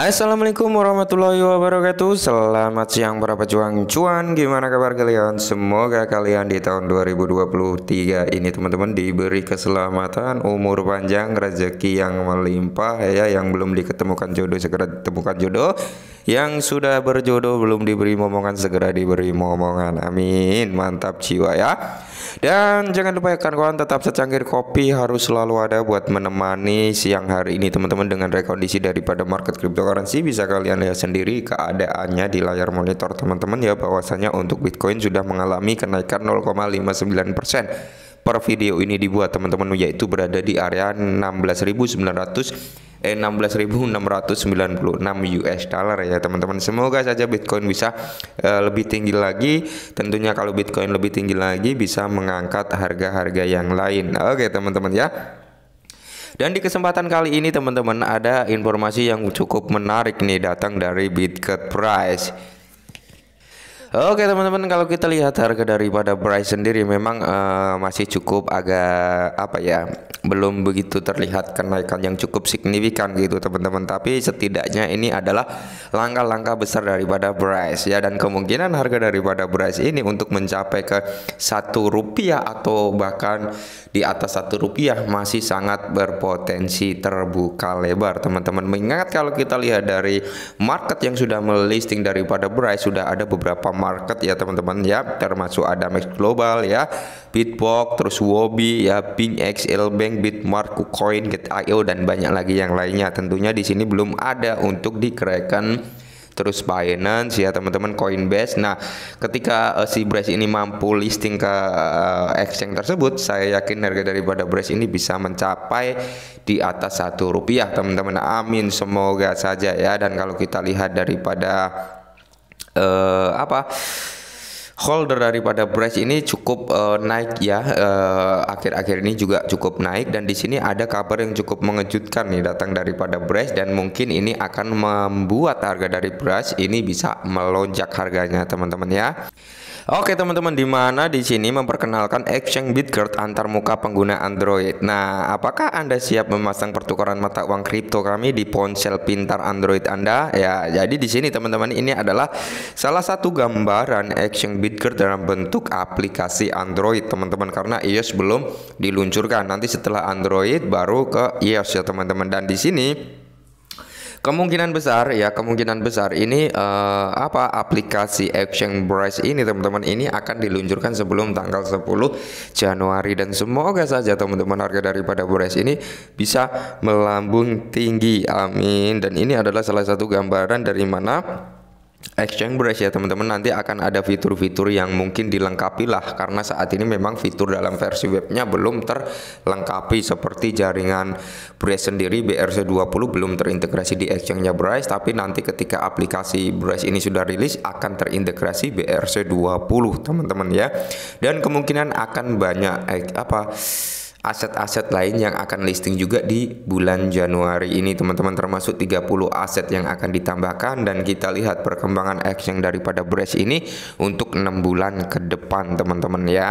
Assalamualaikum warahmatullahi wabarakatuh Selamat siang para pejuang cuan Gimana kabar kalian? Semoga kalian di tahun 2023 ini teman-teman diberi keselamatan Umur panjang, rezeki yang melimpah ya Yang belum diketemukan jodoh segera ditemukan jodoh yang sudah berjodoh belum diberi momongan segera diberi momongan. Amin. Mantap jiwa ya. Dan jangan lupa ya kawan kawan tetap secangkir kopi harus selalu ada buat menemani siang hari ini teman-teman dengan rekondisi daripada market cryptocurrency bisa kalian lihat sendiri keadaannya di layar monitor teman-teman ya bahwasanya untuk Bitcoin sudah mengalami kenaikan 0,59 persen per video ini dibuat teman-teman yaitu berada di area 16.900 eh 16.696 US dollar ya teman-teman. Semoga saja Bitcoin bisa uh, lebih tinggi lagi. Tentunya kalau Bitcoin lebih tinggi lagi bisa mengangkat harga-harga yang lain. Oke okay, teman-teman ya. Dan di kesempatan kali ini teman-teman ada informasi yang cukup menarik nih datang dari Bitcoin Price. Oke teman-teman kalau kita lihat harga daripada Bryce sendiri memang uh, masih cukup agak apa ya belum begitu terlihat kenaikan yang cukup signifikan gitu teman-teman tapi setidaknya ini adalah langkah-langkah besar daripada Bryce ya dan kemungkinan harga daripada Bryce ini untuk mencapai ke satu rupiah atau bahkan di atas satu rupiah masih sangat berpotensi terbuka lebar teman-teman mengingat kalau kita lihat dari market yang sudah melisting daripada Bryce sudah ada beberapa market ya teman-teman ya termasuk ada Max Global ya Bitbox terus Wobi ya XL Bank Coin KuCoin Get.io dan banyak lagi yang lainnya tentunya di sini belum ada untuk di terus terus Binance ya teman-teman Coinbase. Nah, ketika uh, si Brace ini mampu listing ke uh, exchange tersebut, saya yakin harga daripada Brace ini bisa mencapai di atas satu rupiah teman-teman. Amin, semoga saja ya. Dan kalau kita lihat daripada uh, apa holder daripada price ini cukup uh, naik ya eh, akhir-akhir uh, ini juga cukup naik dan di sini ada kabar yang cukup mengejutkan nih datang daripada Brace dan mungkin ini akan membuat harga dari Brace ini bisa melonjak harganya teman-teman ya. Oke teman-teman di mana di sini memperkenalkan exchange Bitcard antar muka pengguna Android. Nah, apakah Anda siap memasang pertukaran mata uang kripto kami di ponsel pintar Android Anda? Ya, jadi di sini teman-teman ini adalah salah satu gambaran exchange Bitgert dalam bentuk aplikasi Android teman-teman karena iOS belum diluncurkan. Nanti setelah Android baru ke iOS ya teman-teman dan di sini kemungkinan besar ya kemungkinan besar ini uh, apa aplikasi Action Brace ini teman-teman ini akan diluncurkan sebelum tanggal 10 Januari dan semoga saja teman-teman harga daripada Brace ini bisa melambung tinggi amin dan ini adalah salah satu gambaran dari mana Exchange Brush ya teman-teman nanti akan ada fitur-fitur yang mungkin dilengkapi lah karena saat ini memang fitur dalam versi webnya belum terlengkapi seperti jaringan Brush sendiri BRC20 belum terintegrasi di Exchange-nya Brush tapi nanti ketika aplikasi Brush ini sudah rilis akan terintegrasi BRC20 teman-teman ya dan kemungkinan akan banyak eh, apa aset-aset lain yang akan listing juga di bulan Januari ini teman-teman termasuk 30 aset yang akan ditambahkan dan kita lihat perkembangan action daripada Brace ini untuk 6 bulan ke depan teman-teman ya.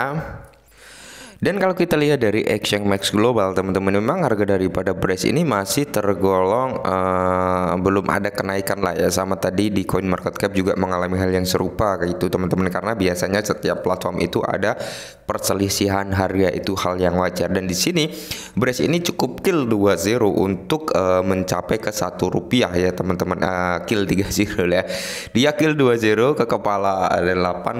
Dan kalau kita lihat dari Exchange Max Global, teman-teman memang harga daripada Brace ini masih tergolong uh, belum ada kenaikan lah ya sama tadi di Coin Market Cap juga mengalami hal yang serupa kayak itu teman-teman karena biasanya setiap platform itu ada perselisihan harga itu hal yang wajar dan di sini Brace ini cukup kill 20 untuk uh, mencapai ke satu rupiah ya teman-teman uh, kill 30 ya dia kill 20 ke kepala 8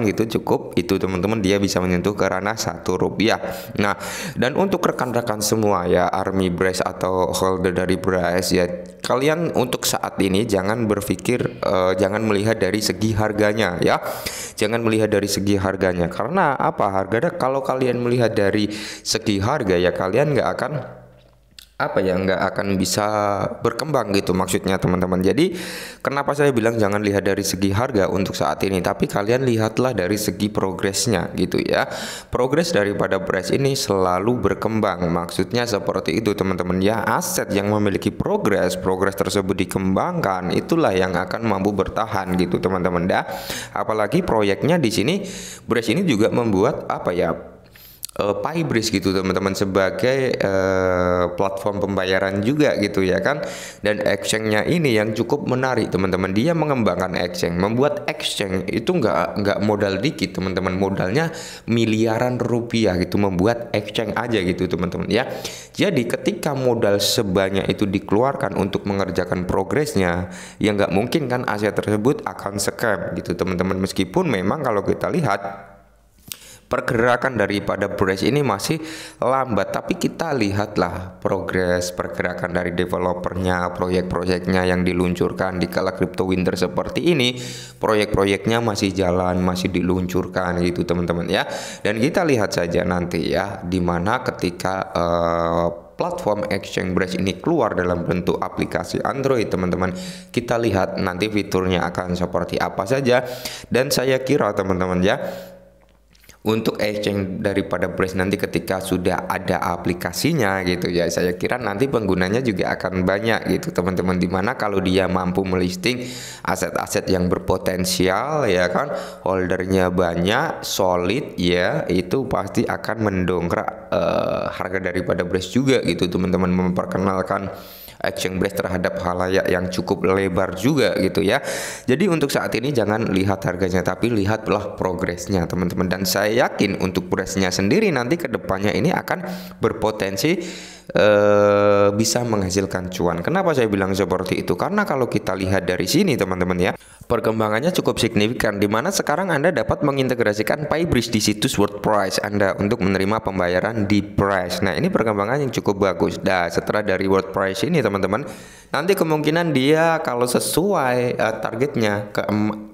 gitu cukup itu teman-teman dia bisa menyentuh ke ranah satu rupiah Nah, dan untuk rekan-rekan semua ya Army Brace atau holder dari Brace ya kalian untuk saat ini jangan berpikir uh, jangan melihat dari segi harganya ya. Jangan melihat dari segi harganya karena apa? Harganya kalau kalian melihat dari segi harga ya kalian nggak akan apa ya nggak akan bisa berkembang gitu maksudnya teman-teman. Jadi kenapa saya bilang jangan lihat dari segi harga untuk saat ini, tapi kalian lihatlah dari segi progresnya gitu ya. Progres daripada price ini selalu berkembang. Maksudnya seperti itu teman-teman ya. Aset yang memiliki progres, progres tersebut dikembangkan, itulah yang akan mampu bertahan gitu teman-teman dah. Apalagi proyeknya di sini Brace ini juga membuat apa ya uh, eh, Paybris gitu teman-teman sebagai uh, platform pembayaran juga gitu ya kan dan exchange-nya ini yang cukup menarik teman-teman dia mengembangkan exchange membuat exchange itu nggak nggak modal dikit teman-teman modalnya miliaran rupiah gitu membuat exchange aja gitu teman-teman ya jadi ketika modal sebanyak itu dikeluarkan untuk mengerjakan progresnya yang nggak mungkin kan aset tersebut akan scam gitu teman-teman meskipun memang kalau kita lihat pergerakan daripada Brace ini masih lambat tapi kita lihatlah progres pergerakan dari developernya proyek-proyeknya yang diluncurkan di kala crypto winter seperti ini proyek-proyeknya masih jalan masih diluncurkan gitu teman-teman ya dan kita lihat saja nanti ya dimana ketika uh, platform Exchange Bridge ini keluar dalam bentuk aplikasi Android, teman-teman. Kita lihat nanti fiturnya akan seperti apa saja dan saya kira teman-teman ya, untuk exchange daripada Brace nanti ketika sudah ada aplikasinya gitu ya saya kira nanti penggunanya juga akan banyak gitu teman-teman dimana kalau dia mampu melisting aset-aset yang berpotensial ya kan holdernya banyak solid ya itu pasti akan mendongkrak uh, harga daripada Brace juga gitu teman-teman memperkenalkan action brace terhadap halayak yang cukup lebar juga gitu ya. Jadi untuk saat ini jangan lihat harganya tapi lihatlah progresnya teman-teman dan saya yakin untuk progresnya sendiri nanti kedepannya ini akan berpotensi eh, bisa menghasilkan cuan. Kenapa saya bilang seperti itu? Karena kalau kita lihat dari sini teman-teman ya, perkembangannya cukup signifikan di mana sekarang Anda dapat mengintegrasikan PayBridge di situs WordPress Anda untuk menerima pembayaran di Price. Nah, ini perkembangan yang cukup bagus. Nah, setelah dari WordPress ini teman-teman nanti kemungkinan dia kalau sesuai uh, targetnya ke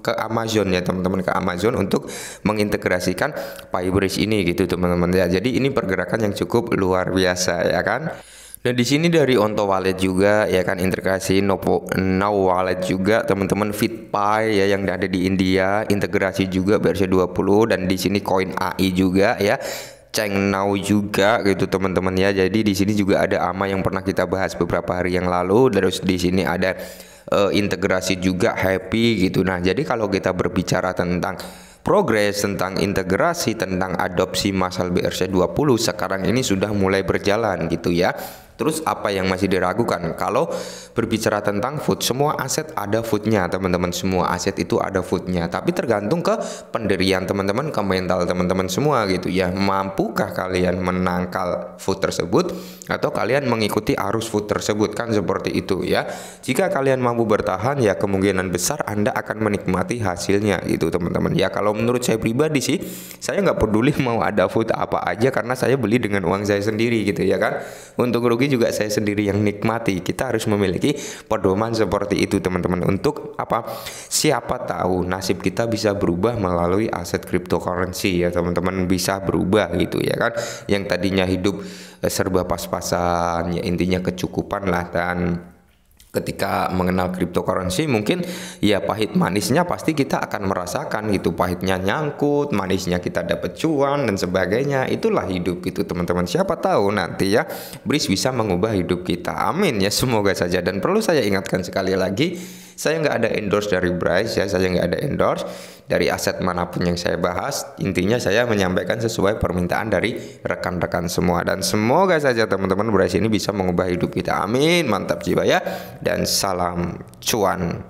ke Amazon ya teman-teman ke Amazon untuk mengintegrasikan Pybridge ini gitu teman-teman ya jadi ini pergerakan yang cukup luar biasa ya kan Nah di sini dari Onto Wallet juga ya kan integrasi Nopo Now Wallet juga teman-teman Fitpay ya yang ada di India integrasi juga versi 20 dan di sini Coin AI juga ya Cheng Nao juga gitu teman-teman ya. Jadi di sini juga ada AMA yang pernah kita bahas beberapa hari yang lalu. Terus di sini ada uh, integrasi juga happy gitu. Nah, jadi kalau kita berbicara tentang progres tentang integrasi tentang adopsi masal BRC 20 sekarang ini sudah mulai berjalan gitu ya. Terus apa yang masih diragukan? Kalau berbicara tentang food, semua aset ada foodnya teman-teman. Semua aset itu ada foodnya. Tapi tergantung ke penderian teman-teman, ke mental teman-teman semua gitu ya. Mampukah kalian menangkal food tersebut atau kalian mengikuti arus food tersebut kan seperti itu ya. Jika kalian mampu bertahan ya kemungkinan besar Anda akan menikmati hasilnya gitu teman-teman. Ya kalau menurut saya pribadi sih, saya nggak peduli mau ada food apa aja karena saya beli dengan uang saya sendiri gitu ya kan. Untuk rugi juga saya sendiri yang nikmati. Kita harus memiliki pedoman seperti itu teman-teman untuk apa? Siapa tahu nasib kita bisa berubah melalui aset cryptocurrency ya teman-teman bisa berubah gitu ya kan. Yang tadinya hidup eh, serba pas-pasan ya intinya kecukupan lah dan ketika mengenal cryptocurrency mungkin ya pahit manisnya pasti kita akan merasakan gitu pahitnya nyangkut manisnya kita dapat cuan dan sebagainya itulah hidup gitu teman-teman siapa tahu nanti ya bris bisa mengubah hidup kita amin ya semoga saja dan perlu saya ingatkan sekali lagi saya nggak ada endorse dari Bryce ya, saya nggak ada endorse dari aset manapun yang saya bahas. Intinya saya menyampaikan sesuai permintaan dari rekan-rekan semua dan semoga saja teman-teman Bryce ini bisa mengubah hidup kita. Amin. Mantap jiwa ya dan salam cuan.